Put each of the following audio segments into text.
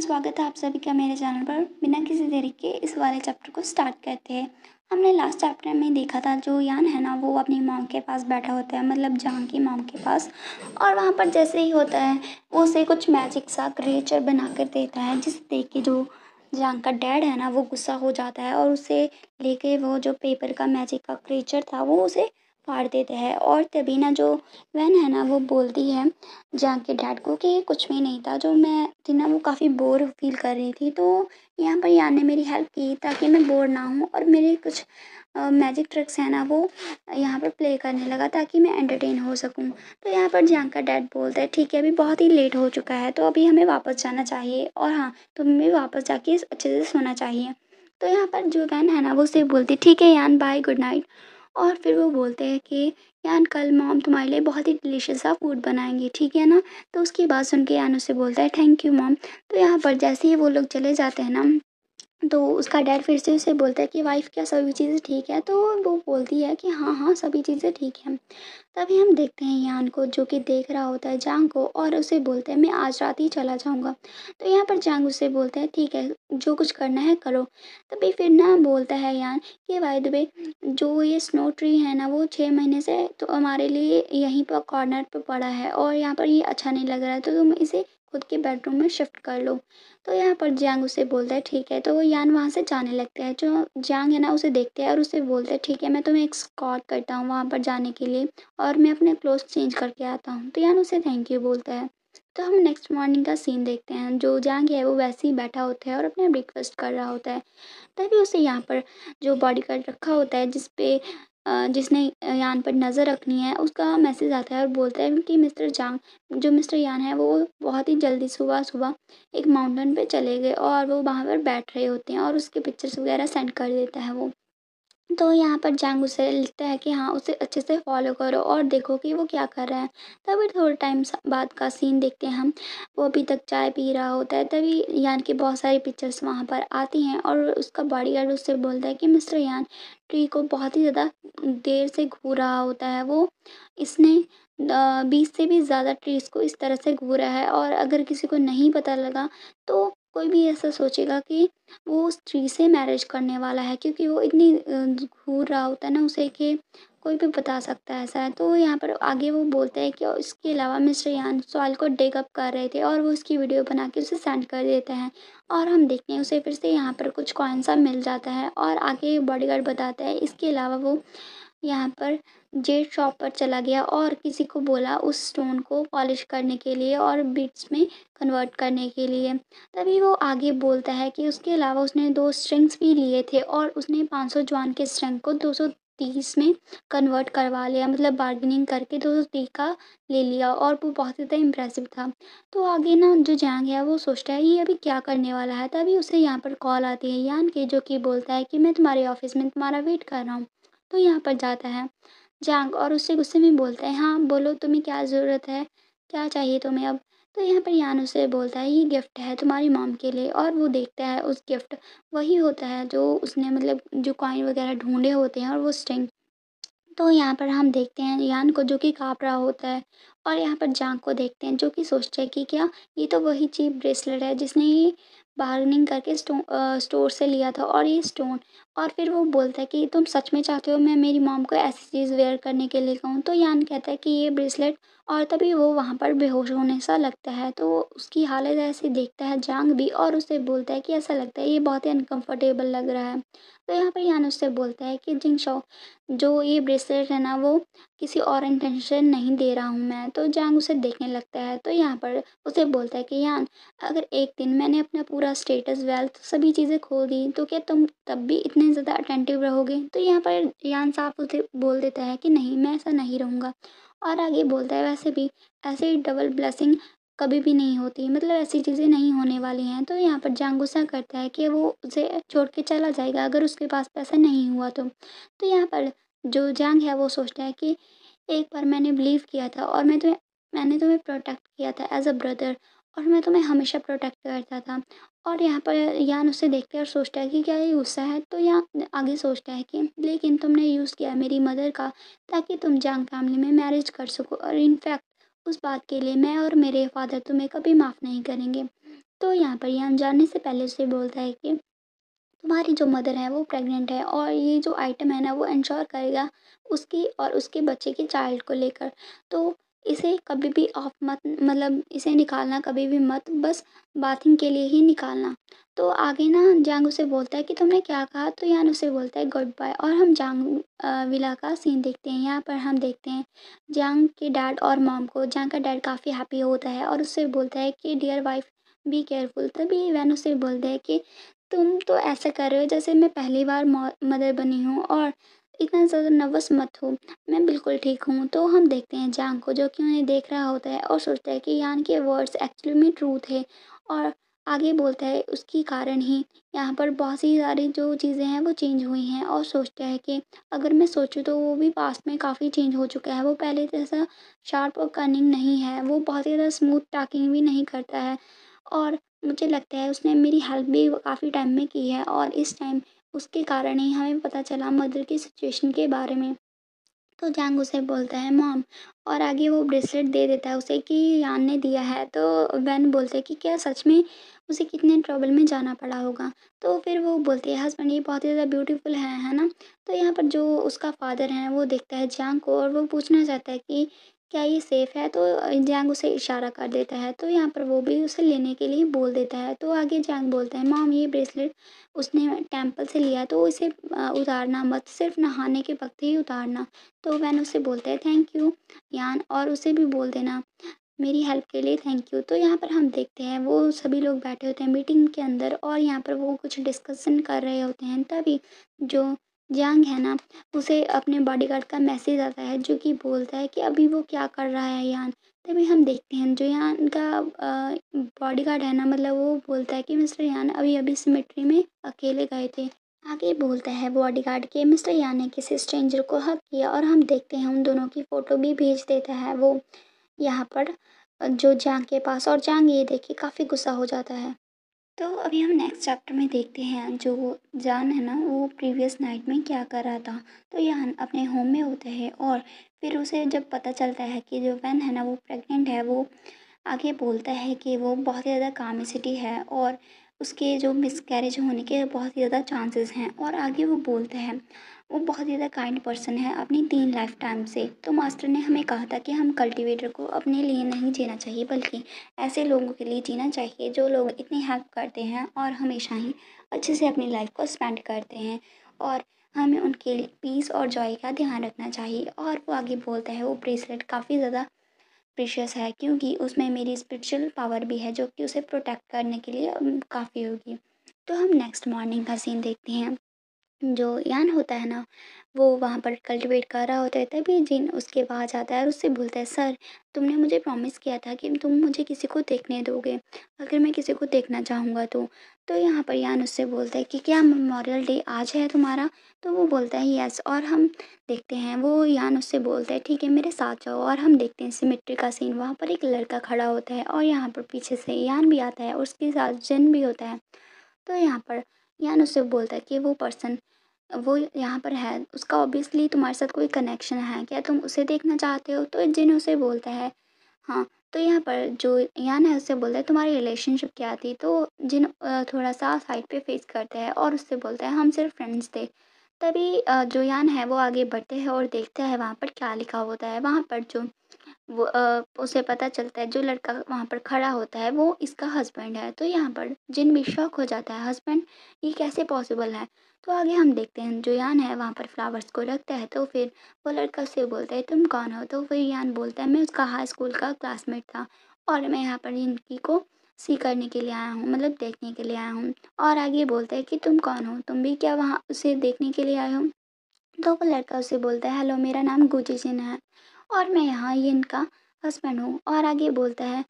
Friends स्वागत है आप सभी का मेरे चैनल पर बिना किसी देरी के इस वाले चैप्टर को स्टार्ट करते हैं हमने लास्ट चैप्टर में देखा था जो यान है ना वो अपनी मॉम के पास बैठा होता है मतलब जहाँ की मॉम के पास और वहाँ पर जैसे ही होता है वो उसे कुछ मैजिक सा क्रिएचर बना कर देता है जिसे देख के जो जहाँ का डैड है ना वो गुस्सा हो जाता है और उसे लेके वो जो पेपर का मैजिक का क्रिएचर था वो उसे फाड़ देता है और तभी ना जो वैन है ना वो बोलती है जाके डैड को कि कुछ भी नहीं था जो मैं थी ना वो काफ़ी बोर फील कर रही थी तो यहाँ पर यान ने मेरी हेल्प की ताकि मैं बोर ना हूँ और मेरे कुछ मैजिक ट्रिक्स हैं ना वो यहाँ पर प्ले करने लगा ताकि मैं एंटरटेन हो सकूँ तो यहाँ पर जियांग का डैड बोलता है ठीक है अभी बहुत ही लेट हो चुका है तो अभी हमें वापस जाना चाहिए और हाँ तो भी वापस जाके अच्छे से सोना चाहिए तो यहाँ पर जो वैन है ना वो उसे बोलती ठीक है यान बाय गुड नाइट और फिर वो बोलते हैं कि यान कल मॉम तुम्हारे लिए बहुत ही डिलीशियस सा फ़ूड बनाएँगी, ठीक है ना? तो उसके बाद सुन के यान उसे बोलता है, "थैंक यू मॉम" तो यहाँ पर जैसे ही वो लोग चले जाते हैं ना तो उसका डैड फिर से उसे बोलता है कि वाइफ क्या सभी चीज़ें ठीक है तो वो बोलती है कि हाँ हाँ सभी चीज़ें ठीक हैं तभी हम देखते हैं यान को जो कि देख रहा होता है जांग को और उसे बोलते हैं मैं आज रात ही चला जाऊँगा तो यहाँ पर जांग उसे बोलते हैं ठीक है जो कुछ करना है करो तभी फिर ना बोलता है यान कि वाई दुबे जो ये स्नो ट्री है ना वो छः महीने से तो हमारे लिए यहीं पर कॉर्नर पर पड़ा है और यहाँ पर ये अच्छा नहीं लग रहा है तो तुम इसे खुद के बेडरूम में शिफ्ट कर लो तो यहाँ पर जियांग उसे बोलता है ठीक है तो वो यान वहाँ से जाने लगते हैं जो जियांग है ना उसे देखते हैं और उसे बोलते हैं ठीक है मैं तुम्हें एक्सकॉट करता हूँ वहाँ पर जाने के लिए और मैं अपने क्लोथ चेंज करके आता हूँ तो यान उसे थैंक यू बोलता है तो हम नेक्स्ट मॉर्निंग का सीन देखते हैं जो जांग है वो वैसे ही बैठा होता है और अपना ब्रेकफास्ट कर रहा होता है तभी उसे यहाँ पर जो बॉडी गार्ड रखा होता है जिसपे जिसने यान पर नज़र रखनी है उसका मैसेज आता है और बोलता है कि मिस्टर जांग जो मिस्टर यान है वो बहुत ही जल्दी सुबह सुबह एक माउंटेन पे चले गए और वो वहाँ पर बैठ रहे होते हैं और उसके पिक्चर्स वगैरह सेंड कर देता है वो तो यहाँ पर जानू उसे लिखता है कि हाँ उसे अच्छे से फॉलो करो और देखो कि वो क्या कर रहा है तभी थोड़े टाइम बाद का सीन देखते हैं हम वो अभी तक चाय पी रहा होता है तभी यान की बहुत सारी पिक्चर्स वहाँ पर आती हैं और उसका बॉडी गार्ड उससे बोलता है कि मिस्टर यान ट्री को बहुत ही ज़्यादा देर से घूर रहा होता है वो इसने बीस से भी ज़्यादा ट्रीज़ को इस तरह से घूरा है और अगर किसी को नहीं पता लगा तो कोई भी ऐसा सोचेगा कि वो स्त्री से मैरिज करने वाला है क्योंकि वो इतनी घूर रहा होता है ना उसे कि कोई भी बता सकता है ऐसा है तो यहाँ पर आगे वो बोलते हैं कि इसके अलावा मिस्टर यान सवाल को डेकअप कर रहे थे और वो उसकी वीडियो बना के उसे सेंड कर देते हैं और हम देखते हैं उसे फिर से यहाँ पर कुछ कॉइन सा मिल जाता है और आगे गार्ड बताता है इसके अलावा वो यहाँ पर जेड शॉप पर चला गया और किसी को बोला उस स्टोन को पॉलिश करने के लिए और बिट्स में कन्वर्ट करने के लिए तभी वो आगे बोलता है कि उसके अलावा उसने दो स्ट्रिंग्स भी लिए थे और उसने पाँच सौ जवान के स्ट्रिंग को दो सौ तीस में कन्वर्ट करवा लिया मतलब बार्गेनिंग करके दो सौ तीस का ले लिया और वो बहुत ज़्यादा इम्प्रेसिव था तो आगे ना जो जैंग है वो सोचता है ये अभी क्या करने वाला है तभी उसे यहाँ पर कॉल आती है यान के जो कि बोलता है कि मैं तुम्हारे ऑफिस में तुम्हारा वेट कर रहा हूँ तो यहाँ पर जाता है जांग और उससे गुस्से में बोलता है हाँ बोलो तुम्हें क्या ज़रूरत है क्या चाहिए तुम्हें अब तो यहाँ पर यान उसे बोलता है ये गिफ्ट है तुम्हारी मॉम के लिए और वो देखता है उस गिफ्ट वही होता है जो उसने मतलब जो कॉइन वगैरह ढूंढे होते हैं और वो स्ट्रिंग तो यहाँ पर हम देखते हैं यान को जो कि काँप रहा होता है और यहाँ पर जांग को देखते हैं जो कि सोचते हैं कि क्या ये तो वही चीप ब्रेसलेट है जिसने ये बार्गनिंग करके स्टोर से लिया था और ये स्टोन और फिर वो बोलता है कि तुम सच में चाहते हो मैं मेरी मॉम को ऐसी चीज़ वेयर करने के लिए कहूँ तो यान कहता है कि ये ब्रेसलेट और तभी वो वहाँ पर बेहोश होने सा लगता है तो उसकी हालत ऐसी देखता है जांग भी और उसे बोलता है कि ऐसा लगता है ये बहुत ही अनकम्फर्टेबल लग रहा है तो यहाँ पर यान उससे बोलता है कि जिंग जो ये ब्रेसलेट है ना वो किसी और इंटेंशन नहीं दे रहा हूँ मैं तो जांग उसे देखने लगता है तो यहाँ पर उसे बोलता है कि यान अगर एक दिन मैंने अपना पूरा पूरा स्टेटस वेल्थ तो सभी चीज़ें खोल दी तो क्या तुम तब भी इतने ज़्यादा अटेंटिव रहोगे तो यहाँ पर यान साफ उसे बोल देता है कि नहीं मैं ऐसा नहीं रहूँगा और आगे बोलता है वैसे भी ऐसे डबल ब्लेसिंग कभी भी नहीं होती मतलब ऐसी चीज़ें नहीं होने वाली हैं तो यहाँ पर जान गुस्सा करता है कि वो उसे छोड़ के चला जाएगा अगर उसके पास पैसा नहीं हुआ तो तो यहाँ पर जो जांग है वो सोचता है कि एक बार मैंने बिलीव किया था और मैं तुम्हें मैंने तुम्हें प्रोटेक्ट किया था एज अ ब्रदर और मैं तुम्हें हमेशा प्रोटेक्ट करता था और यहाँ पर यान उसे देखते और सोचता है कि क्या ये गुस्सा है तो यहाँ आगे सोचता है कि लेकिन तुमने यूज़ किया मेरी मदर का ताकि तुम जंग फैमिली में मैरिज कर सको और इनफैक्ट उस बात के लिए मैं और मेरे फादर तुम्हें कभी माफ़ नहीं करेंगे तो यहाँ पर यान जाने से पहले उसे बोलता है कि तुम्हारी जो मदर है वो प्रेग्नेंट है और ये जो आइटम है ना वो इंश्योर करेगा उसकी और उसके बच्चे के चाइल्ड को लेकर तो इसे कभी भी ऑफ मत मतलब इसे निकालना कभी भी मत बस बाथिंग के लिए ही निकालना तो आगे ना जांग उसे बोलता है कि तुमने क्या कहा तो यान उसे बोलता है गुड बाय और हम जांग विला का सीन देखते हैं यहाँ पर हम देखते हैं जांग के डैड और मॉम को जांग का डैड काफ़ी हैप्पी होता है और उससे बोलता है कि डियर वाइफ बी केयरफुल तभी वैन उसे बोलते हैं कि तुम तो ऐसा कर रहे हो जैसे मैं पहली बार मदर बनी हूँ और इतना ज़्यादा नर्वस मत हो मैं बिल्कुल ठीक हूँ तो हम देखते हैं जान को जो कि उन्हें देख रहा होता है और सोचता है कि यान के वर्ड्स एक्चुअली में ट्रूथ है और आगे बोलता है उसकी कारण ही यहाँ पर बहुत सी सारी जो चीज़ें हैं वो चेंज हुई हैं और सोचता है कि अगर मैं सोचूँ तो वो भी पास्ट में काफ़ी चेंज हो चुका है वो पहले जैसा शार्प और कर्निंग नहीं है वो बहुत ही ज़्यादा स्मूथ टाकिंग भी नहीं करता है और मुझे लगता है उसने मेरी हेल्प भी काफ़ी टाइम में की है और इस टाइम उसके कारण ही हमें पता चला मदर की सिचुएशन के बारे में तो जैंग उसे बोलता है मॉम और आगे वो ब्रेसलेट दे देता है उसे कि यान ने दिया है तो वैन बोलते हैं कि क्या सच में उसे कितने ट्रबल में जाना पड़ा होगा तो फिर वो बोलते हैं हस्बैंड ये बहुत ही ज़्यादा ब्यूटीफुल है है ना तो यहाँ पर जो उसका फादर है वो देखता है जैंग को और वो पूछना चाहता है कि क्या ये सेफ़ है? तो जैंग उसे इशारा कर देता है, तो यहाँ पर वो भी उसे लेने के लिए बोल देता है। तो आगे जैंग बोलते हैं माम ये ब्रेसलेट उसने टेंपल से लिया, तो इसे उतारना मत, सिर्फ़ नहाने के वक़्त ही उतारना।" तो वैन उसे बोलते हैं "थैंक यू, यान और उसे भी बोल देना, मेरी हेल्प के लिए थैंक यू।" तो यहाँ पर हम देखते हैं, वो सभी लोग बैठे होते हैं मीटिंग के अंदर और यहाँ पर वो कुछ डिस्कशन कर रहे होते हैं, तभी जो जियांग है ना उसे अपने बॉडीगार्ड का मैसेज आता है जो कि बोलता है कि अभी वो क्या कर रहा है यान तभी हम देखते हैं जो यान का बॉडीगार्ड है ना मतलब वो बोलता है कि मिस्टर यान अभी अभी सिमेट्री में अकेले गए थे आगे बोलता है बॉडीगार्ड के मिस्टर यान ने किसी स्ट्रेंजर को हक किया और हम देखते हैं उन दोनों की फ़ोटो भी भेज देता है वो यहाँ पर जो जांग के पास और जांग ये देख के काफ़ी गुस्सा हो जाता है तो अभी हम नेक्स्ट चैप्टर में देखते हैं जो जान है ना वो प्रीवियस नाइट में क्या कर रहा था तो यह अपने होम में होता है और फिर उसे जब पता चलता है कि जो वैन है ना वो प्रेग्नेंट है वो आगे बोलता है कि वो बहुत ही ज़्यादा कामिसिटी है और उसके जो मिसकैरेज होने के बहुत ही ज़्यादा चांसेस हैं और आगे वो बोलता है वो बहुत ज़्यादा काइंड पर्सन है अपनी तीन लाइफ टाइम से तो मास्टर ने हमें कहा था कि हम कल्टीवेटर को अपने लिए नहीं जीना चाहिए बल्कि ऐसे लोगों के लिए जीना चाहिए जो लोग इतनी हेल्प करते हैं और हमेशा ही अच्छे से अपनी लाइफ को स्पेंड करते हैं और हमें उनके पीस और जॉय का ध्यान रखना चाहिए और वो आगे बोलता है वो ब्रेसलेट काफ़ी ज़्यादा प्रेशियस है क्योंकि उसमें मेरी स्पिरिचुअल पावर भी है जो कि उसे प्रोटेक्ट करने के लिए काफ़ी होगी तो हम नेक्स्ट मॉर्निंग का सीन देखते हैं जो यान होता है ना वो वहाँ पर कल्टिवेट कर रहा होता है तभी जिन उसके पास जाता है और उससे बोलता है सर तुमने मुझे प्रॉमिस किया था कि तुम मुझे किसी को देखने दोगे अगर मैं किसी को देखना चाहूँगा तो तो यहाँ पर यान उससे बोलता है कि क्या मेमोरियल डे आज है तुम्हारा तो वो बोलता है यस और हम देखते हैं वो यान उससे बोलता है ठीक है मेरे साथ जाओ और हम देखते हैं सिमेट्री का सीन वहाँ पर एक लड़का खड़ा होता है और यहाँ पर पीछे से यान भी आता है और उसके साथ जन भी होता है तो यहाँ पर यान उससे बोलता है कि वो पर्सन वो यहाँ पर है उसका ऑब्वियसली तुम्हारे साथ कोई कनेक्शन है क्या तुम उसे देखना चाहते हो तो जिन उसे बोलता है हाँ तो यहाँ पर जो यान है उससे बोलता है तुम्हारी रिलेशनशिप क्या थी तो जिन थोड़ा सा साइड पे फेस करते हैं और उससे बोलता है हम सिर्फ फ्रेंड्स थे तभी जो यान है वो आगे बढ़ते हैं और देखते हैं वहाँ पर क्या लिखा होता है वहाँ पर जो वो उसे पता चलता है जो लड़का वहाँ पर खड़ा होता है वो इसका हस्बैंड है तो यहाँ पर जिन भी शौक हो जाता है हस्बैंड ये कैसे पॉसिबल है तो आगे हम देखते हैं जो यान है वहाँ पर फ्लावर्स को रखता है तो फिर वो लड़का उससे बोलता है तुम कौन हो तो फिर यान बोलता है मैं उसका हाई स्कूल का क्लासमेट था और मैं यहाँ पर इनकी को सी करने के लिए आया हूँ मतलब देखने के लिए आया हूँ और आगे बोलता है कि तुम कौन हो तुम भी क्या वहाँ उसे देखने के लिए आए हो तो वो लड़का उसे बोलता है हेलो मेरा नाम गुजी सिन्हा है और मैं यहाँ ये इनका हस्बैंड हूँ और आगे बोलता है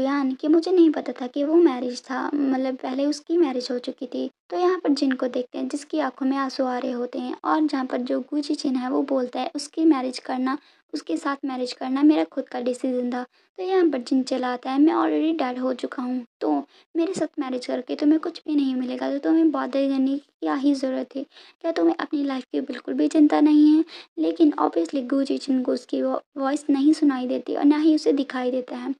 यान कि मुझे नहीं पता था कि वो मैरिज था मतलब पहले उसकी मैरिज हो चुकी थी तो यहाँ पर जिनको देखते हैं जिसकी आंखों में आंसू आ रहे होते हैं और जहाँ पर जो गुची चिन्ह है वो बोलता है उसकी मैरिज करना उसके साथ मैरिज करना मेरा खुद का डिसीज़न था तो यहाँ पर जिन चलाता है मैं ऑलरेडी डेड हो चुका हूँ तो मेरे साथ मैरिज करके तुम्हें कुछ भी नहीं मिलेगा तो तुम्हें बॉदर करने की क्या ही ज़रूरत है क्या तुम्हें अपनी लाइफ की बिल्कुल भी चिंता नहीं है लेकिन ऑब्वियसली गुरु चिन को उसकी वॉइस नहीं सुनाई देती और ना ही उसे दिखाई देता है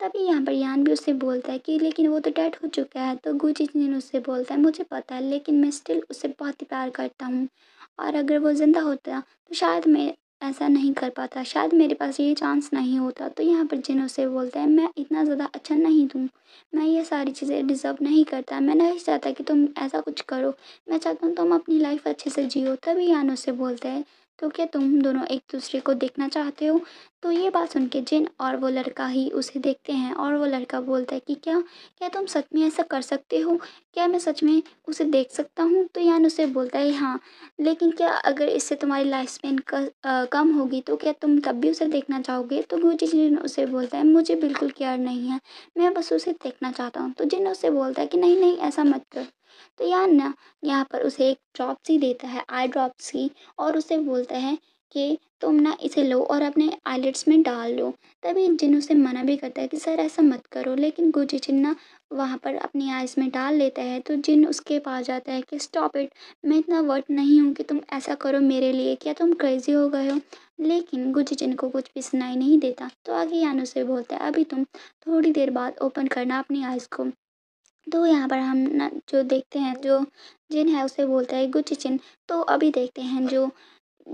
तभी यहाँ पर यान भी उससे बोलता है कि लेकिन वो तो डेड हो चुका है तो गुरु चिन उससे बोलता है मुझे पता है लेकिन मैं स्टिल उससे बहुत ही प्यार करता हूँ और अगर वो ज़िंदा होता तो शायद मैं ऐसा नहीं कर पाता शायद मेरे पास ये चांस नहीं होता तो यहाँ पर जिन उसे बोलते हैं मैं इतना ज़्यादा अच्छा नहीं दूँ मैं ये सारी चीज़ें डिज़र्व नहीं करता मैं नहीं चाहता कि तुम ऐसा कुछ करो मैं चाहता हूँ तुम अपनी लाइफ अच्छे से जियो तभी यान उसे बोलते हैं तो क्या तुम दोनों एक दूसरे को देखना चाहते हो तो ये बात सुन के जिन और वो लड़का ही उसे देखते हैं और वो लड़का बोलता है कि क्या क्या तुम सच में ऐसा कर सकते हो क्या मैं सच में उसे देख सकता हूँ तो यान उसे बोलता है हाँ लेकिन क्या अगर इससे तुम्हारी लाइफ स्पेन कम होगी तो क्या तुम तब भी उसे देखना चाहोगे तो जिस जिन उसे बोलता है मुझे बिल्कुल केयर नहीं है मैं बस उसे देखना चाहता हूँ तो जिन उसे बोलता है कि नहीं नहीं ऐसा मत कर तो यहाँ ना यहाँ पर उसे एक ड्रॉप सी देता है आई ड्रॉप सी और उसे बोलता है कि तुम ना इसे लो और अपने आईलेट्स में डाल लो तभी जिन उसे मना भी करता है कि सर ऐसा मत करो लेकिन गुजी जिन ना वहाँ पर अपनी आइज़ में डाल लेता है तो जिन उसके पास जाता है कि स्टॉप इट मैं इतना वर्ट नहीं हूँ कि तुम ऐसा करो मेरे लिए क्या तुम क्रेज़ी हो गए हो लेकिन गुजी जिन को कुछ भी सुनाई नहीं देता तो आगे यान उसे बोलता है अभी तुम थोड़ी देर बाद ओपन करना अपनी आइज़ को तो यहाँ पर हम ना जो देखते हैं जो जिन है उसे बोलते हैं गुच चिन्ह तो अभी देखते हैं जो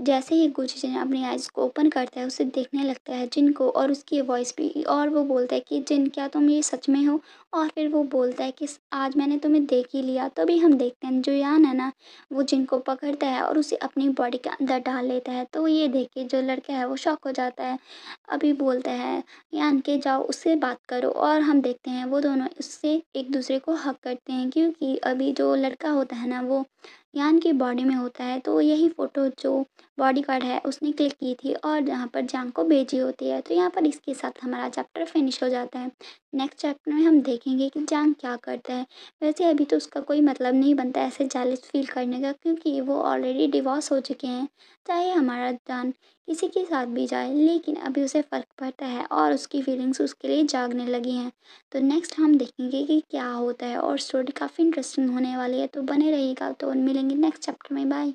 जैसे ही गुच चिन्ह अपनी आइज़ को ओपन करता है उसे देखने लगता है जिन को और उसकी वॉइस भी और वो बोलता है कि जिन क्या तुम ये सच में हो और फिर वो बोलता है कि आज मैंने तुम्हें देख ही लिया तो अभी हम देखते हैं जो यान है ना वो जिनको पकड़ता है और उसे अपनी बॉडी के अंदर डाल लेता है तो ये देख के जो लड़का है वो शौक हो जाता है अभी बोलता है यान के जाओ उससे बात करो और हम देखते हैं वो दोनों उससे एक दूसरे को हक करते हैं क्योंकि अभी जो लड़का होता है ना वो यान की बॉडी में होता है तो यही फ़ोटो जो बॉडी गार्ड है उसने क्लिक की थी और जहाँ पर जान को भेजी होती है तो यहाँ पर इसके साथ हमारा चैप्टर फिनिश हो जाता है नेक्स्ट चैप्टर में हम देखेंगे कि जांग क्या करता है वैसे अभी तो उसका कोई मतलब नहीं बनता ऐसे जालिस फील करने का क्योंकि वो ऑलरेडी डिवोर्स हो चुके हैं चाहे हमारा जान किसी के साथ भी जाए लेकिन अभी उसे फ़र्क पड़ता है और उसकी फीलिंग्स उसके लिए जागने लगी हैं तो नेक्स्ट हम देखेंगे कि क्या होता है और स्टोरी काफ़ी इंटरेस्टिंग होने वाली है तो बने रहेगा तो मिलेंगे नेक्स्ट चैप्टर में बाय